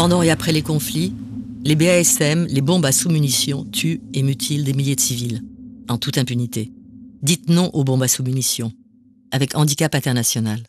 Pendant et après les conflits, les BASM, les bombes à sous-munitions, tuent et mutilent des milliers de civils, en toute impunité. Dites non aux bombes à sous-munitions, avec handicap international.